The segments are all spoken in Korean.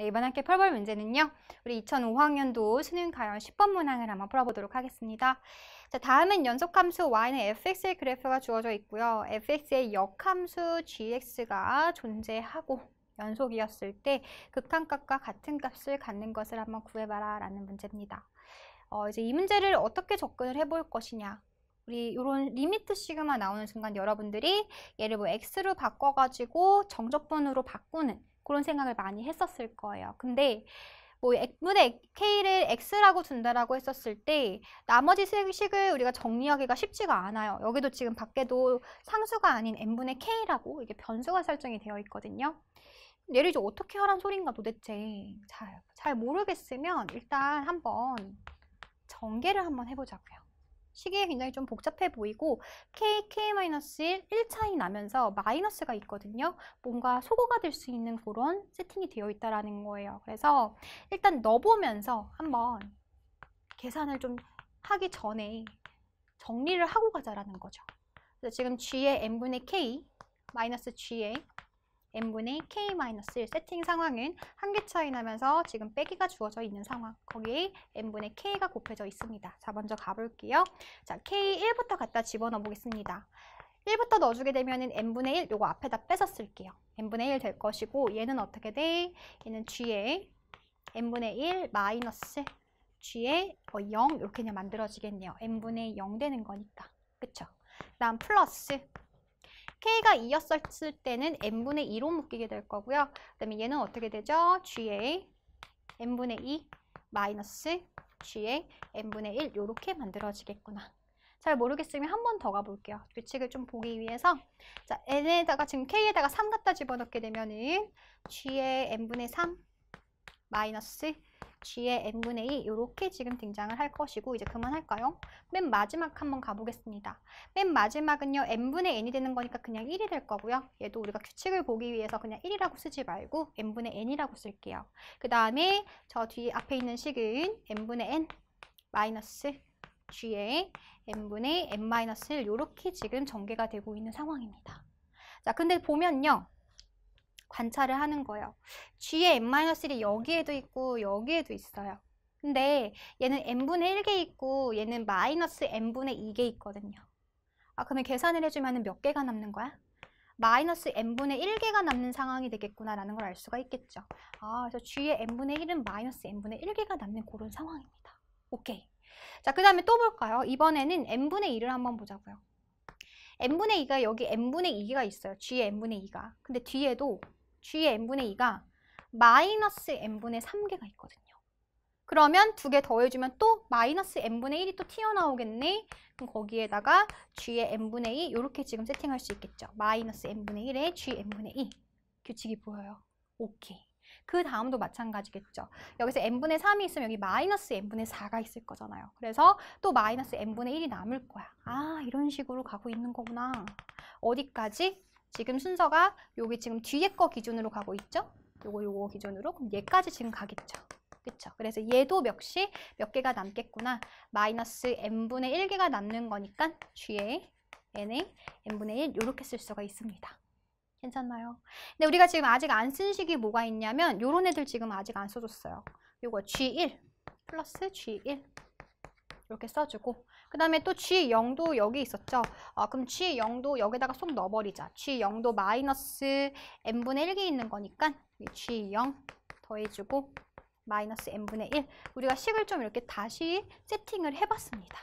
네, 이번 학기 펄벌 문제는요. 우리 2005학년도 수능 가연 10번 문항을 한번 풀어보도록 하겠습니다. 자, 다음은 연속함수 y는 fx의 그래프가 주어져 있고요. fx의 역함수 gx가 존재하고 연속이었을 때 극한값과 같은 값을 갖는 것을 한번 구해봐라 라는 문제입니다. 어, 이제 이 문제를 어떻게 접근을 해볼 것이냐 우리 이런 리미트 시그마 나오는 순간 여러분들이 얘를 뭐 x로 바꿔가지고 정적분으로 바꾸는 그런 생각을 많이 했었을 거예요. 근데 뭐 분의 k를 x라고 둔다라고 했었을 때 나머지 식을 우리가 정리하기가 쉽지가 않아요. 여기도 지금 밖에도 상수가 아닌 n분의 k라고 이게 변수가 설정이 되어 있거든요. 얘를 이제 어떻게 하란 소린가 도대체 잘, 잘 모르겠으면 일단 한번 전개를 한번 해보자고요. 시기에 굉장히 좀 복잡해 보이고 K, K-1 차이 나면서 마이너스가 있거든요. 뭔가 소거가 될 수 있는 그런 세팅이 되어 있다는 거예요. 그래서 일단 넣어보면서 한번 계산을 좀 하기 전에 정리를 하고 가자라는 거죠. 그래서 지금 G의 M분의 K 마이너스 G의 n분의 k-1 세팅 상황은 한 개 차이 나면서 지금 빼기가 주어져 있는 상황 거기에 n분의 k가 곱해져 있습니다. 자 먼저 가볼게요. 자 k1부터 갖다 집어넣어 보겠습니다. 1부터 넣어주게 되면 은 n분의 1 요거 앞에다 뺏었을게요 n분의 1 될 것이고 얘는 어떻게 돼? 얘는 뒤에 n분의 1 마이너스 g에 0 뭐 이렇게 그냥 만들어지겠네요. n분의 0 되는 거니까. 그쵸? 그 다음 플러스 K가 2였을 때는 N분의 2로 묶이게 될 거고요. 그 다음에 얘는 어떻게 되죠? GA N분의 2 마이너스 GA N분의 1 이렇게 만들어지겠구나. 잘 모르겠으면 한 번 더 가볼게요. 규칙을 좀 보기 위해서 자 n에다가 지금 k에다가 3 갖다 집어넣게 되면은 g의 n분의 3 마이너스 G의 n분의 2 이렇게 지금 등장을 할 것이고 이제 그만할까요? 맨 마지막 한번 가보겠습니다. 맨 마지막은요. n분의 n이 되는 거니까 그냥 1이 될 거고요. 얘도 우리가 규칙을 보기 위해서 그냥 1이라고 쓰지 말고 n분의 n이라고 쓸게요. 그 다음에 저 뒤에 앞에 있는 식은 n분의 n 마이너스 G의 n분의 n-1 마이너 이렇게 지금 전개가 되고 있는 상황입니다. 자, 근데 보면요. 관찰을 하는 거예요. G의 n-1이 여기에도 있고 여기에도 있어요. 근데 얘는 n분의 1개 있고 얘는 마이너스 n분의 2개 있거든요. 아 그러면 계산을 해주면 몇 개가 남는 거야? 마이너스 n분의 1개가 남는 상황이 되겠구나라는 걸 알 수가 있겠죠. 아, 그래서 g의 n분의 1은 마이너스 n분의 1개가 남는 그런 상황입니다. 오케이. 자, 그 다음에 또 볼까요? 이번에는 n분의 1을 한번 보자고요. n분의 2가 여기 n분의 2가 개 있어요. g의 n분의 2가. 근데 뒤에도 g의 n분의 2가 마이너스 n분의 3개가 있거든요. 그러면 두 개 더해주면 또 마이너스 n분의 1이 또 튀어나오겠네. 그럼 거기에다가 g의 n분의 2 이렇게 지금 세팅할 수 있겠죠. 마이너스 n분의 1에 g n분의 2 규칙이 보여요. 오케이. 그 다음도 마찬가지겠죠. 여기서 n분의 3이 있으면 여기 마이너스 n분의 4가 있을 거잖아요. 그래서 또 마이너스 n분의 1이 남을 거야. 아 이런 식으로 가고 있는 거구나. 어디까지? 지금 순서가 여기 지금 뒤에 거 기준으로 가고 있죠? 요거 요거 기준으로 그럼 얘까지 지금 가겠죠. 그쵸 그래서 얘도 역시 몇 개가 남겠구나. 마이너스 n분의 1개가 남는 거니까 g 의 n 의 n분의 1 이렇게 쓸 수가 있습니다. 괜찮나요? 근데 우리가 지금 아직 안 쓴 식이 뭐가 있냐면 요런 애들 지금 아직 안 써줬어요. 요거 G1 플러스 G1 이렇게 써주고 그 다음에 또 G0도 여기 있었죠 아, 그럼 G0도 여기다가 쏙 넣어버리자 G0도 마이너스 n분의 1개 있는 거니까 G0 더해주고 마이너스 n분의 1 우리가 식을 좀 이렇게 다시 세팅을 해봤습니다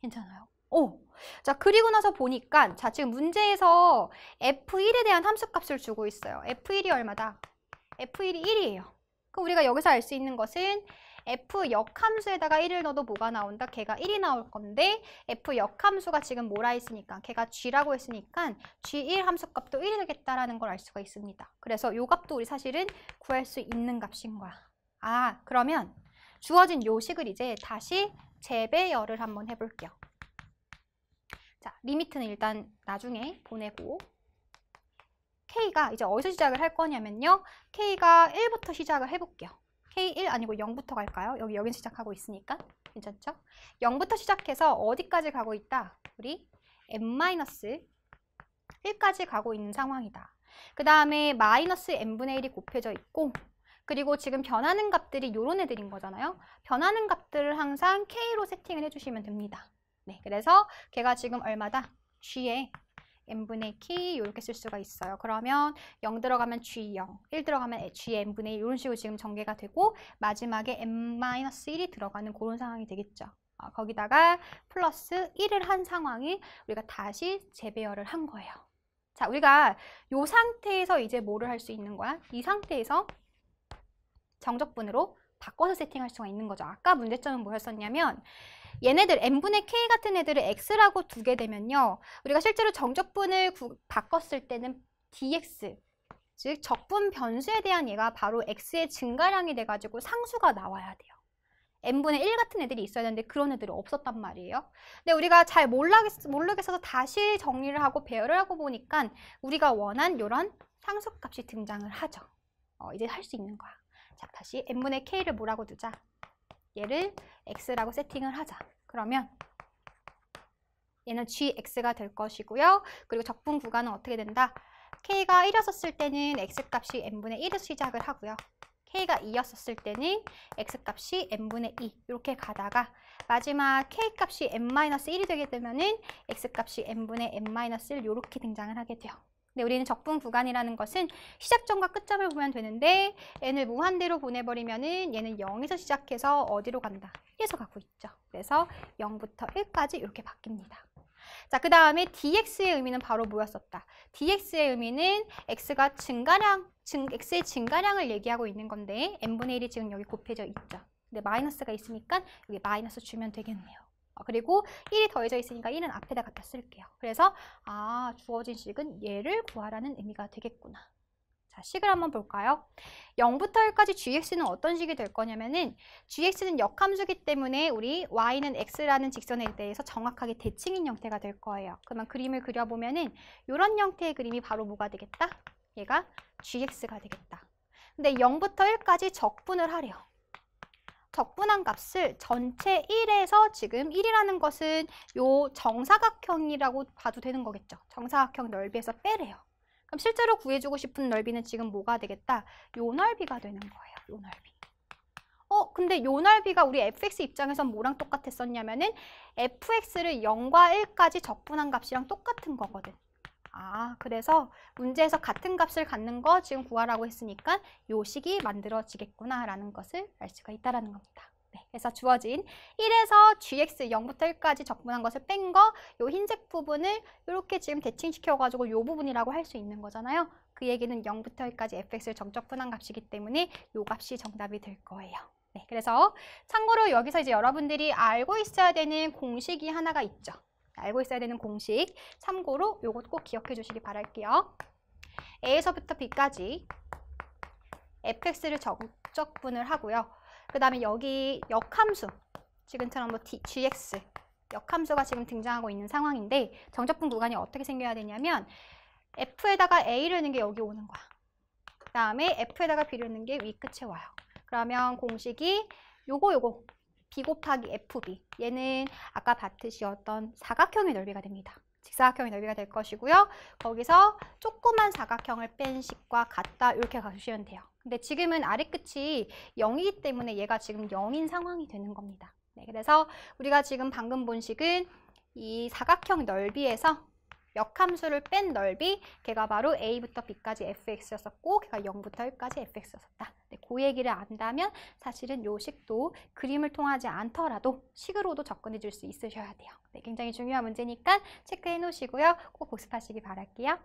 괜찮아요 오! 자, 그리고 나서 보니까 자, 지금 문제에서 F1에 대한 함수값을 주고 있어요. F1이 얼마다? F1이 1이에요. 그럼 우리가 여기서 알 수 있는 것은 F 역함수에다가 1을 넣어도 뭐가 나온다? 걔가 1이 나올 건데 F 역함수가 지금 뭐라 했으니까 걔가 G라고 했으니까 G1 함수값도 1이 되겠다라는 걸 알 수가 있습니다. 그래서 요 값도 우리 사실은 구할 수 있는 값인 거야. 아 그러면 주어진 요식을 이제 다시 재배열을 한번 해볼게요. 자, 리미트는 일단 나중에 보내고 K가 이제 어디서 시작을 할 거냐면요. K가 1부터 시작을 해볼게요. K1 아니고 0부터 갈까요? 여기 여긴 시작하고 있으니까 괜찮죠? 0부터 시작해서 어디까지 가고 있다? 우리 m 1까지 가고 있는 상황이다. 그 다음에 마이너스 n분의 1이 곱해져 있고 그리고 지금 변하는 값들이 요런 애들인 거잖아요. 변하는 값들을 항상 k로 세팅을 해주시면 됩니다. 네, 그래서 걔가 지금 얼마다? g 에 n분의 k 이렇게 쓸 수가 있어요. 그러면 0 들어가면 g0, 1 들어가면 gn분의 1 이런 식으로 지금 전개가 되고 마지막에 n-1이 들어가는 그런 상황이 되겠죠. 어, 거기다가 플러스 1을 한 상황이 우리가 다시 재배열을 한 거예요. 자, 우리가 이 상태에서 이제 뭐를 할 수 있는 거야? 이 상태에서 정적분으로 바꿔서 세팅할 수가 있는 거죠. 아까 문제점은 뭐였었냐면 얘네들 n분의 k 같은 애들을 x라고 두게 되면요. 우리가 실제로 정적분을 구, 바꿨을 때는 dx 즉 적분 변수에 대한 얘가 바로 x의 증가량이 돼가지고 상수가 나와야 돼요. n분의 1 같은 애들이 있어야 되는데 그런 애들이 없었단 말이에요. 근데 우리가 잘 몰라겠, 모르겠어서 다시 정리를 하고 배열을 하고 보니까 우리가 원한 이런 상수값이 등장을 하죠. 어, 이제 할 수 있는 거야. 자, 다시 n분의 k를 뭐라고 두자? 얘를 x라고 세팅을 하자. 그러면 얘는 gx가 될 것이고요. 그리고 적분 구간은 어떻게 된다? k가 1이었을 때는 x값이 n분의 1을 시작을 하고요. k가 2였을 때는 x값이 n분의 2 이렇게 가다가 마지막 k값이 n-1이 되게 되면 은 x값이 n분의 n-1 이렇게 등장을 하게 돼요. 근데 우리는 적분 구간이라는 것은 시작점과 끝점을 보면 되는데 n을 무한대로 보내버리면 은 얘는 0에서 시작해서 어디로 간다? 1에서 가고 있죠. 그래서 0부터 1까지 이렇게 바뀝니다. 자, 그 다음에 dx의 의미는 바로 뭐였었다? dx의 의미는 x가 증가량, 증, x의 증가량을 얘기하고 있는 건데 n분의 1이 지금 여기 곱해져 있죠. 근데 마이너스가 있으니까 여기 마이너스 주면 되겠네요. 아, 그리고 1이 더해져 있으니까 1은 앞에다 갖다 쓸게요. 그래서 아 주어진 식은 얘를 구하라는 의미가 되겠구나. 자, 식을 한번 볼까요? 0부터 1까지 gx는 어떤 식이 될 거냐면은 gx는 역함수기 때문에 우리 y는 x라는 직선에 대해서 정확하게 대칭인 형태가 될 거예요. 그러면 그림을 그려보면은 이런 형태의 그림이 바로 뭐가 되겠다? 얘가 gx가 되겠다. 근데 0부터 1까지 적분을 하래요. 적분한 값을 전체 1에서 지금 1이라는 것은 요 정사각형이라고 봐도 되는 거겠죠. 정사각형 넓이에서 빼래요. 그럼 실제로 구해주고 싶은 넓이는 지금 뭐가 되겠다? 요 넓이가 되는 거예요. 요 넓이. 어, 근데 요 넓이가 우리 fx 입장에선 뭐랑 똑같았었냐면은 fx를 0과 1까지 적분한 값이랑 똑같은 거거든. 아, 그래서 문제에서 같은 값을 갖는 거 지금 구하라고 했으니까 요 식이 만들어지겠구나라는 것을 알 수가 있다는 라 겁니다. 네, 그래서 주어진 1에서 gx 0부터 1까지 적분한 것을 뺀 거, 요 흰색 부분을 이렇게 지금 대칭시켜가지고 요 부분이라고 할 수 있는 거잖아요. 그 얘기는 0부터 1까지 fx를 정적분한 값이기 때문에 요 값이 정답이 될 거예요. 네, 그래서 참고로 여기서 이제 여러분들이 알고 있어야 되는 공식이 하나가 있죠. 알고 있어야 되는 공식 참고로 요것 꼭 기억해 주시기 바랄게요. A에서부터 B까지 fx를 적분을 하고요. 그 다음에 여기 역함수, 지금처럼 뭐 D, gx, 역함수가 지금 등장하고 있는 상황인데 정적분 구간이 어떻게 생겨야 되냐면 f에다가 a를 넣는 게 여기 오는 거야. 그 다음에 f에다가 b를 넣는 게 위끝에 와요. 그러면 공식이 요거 요거 B 곱하기 FB 얘는 아까 봤듯이 어떤 사각형의 넓이가 됩니다. 직사각형의 넓이가 될 것이고요. 거기서 조그만 사각형을 뺀 식과 같다 이렇게 가주시면 돼요. 근데 지금은 아래 끝이 0이기 때문에 얘가 지금 0인 상황이 되는 겁니다. 네, 그래서 우리가 지금 방금 본 식은 이 사각형 넓이에서 역함수를 뺀 넓이 걔가 바로 a부터 b까지 fx였었고 걔가 0부터 1까지 fx였었다. 네, 그 얘기를 안다면 사실은 요 식도 그림을 통하지 않더라도 식으로도 접근해 줄 수 있으셔야 돼요. 네, 굉장히 중요한 문제니까 체크해 놓으시고요. 꼭 복습하시기 바랄게요.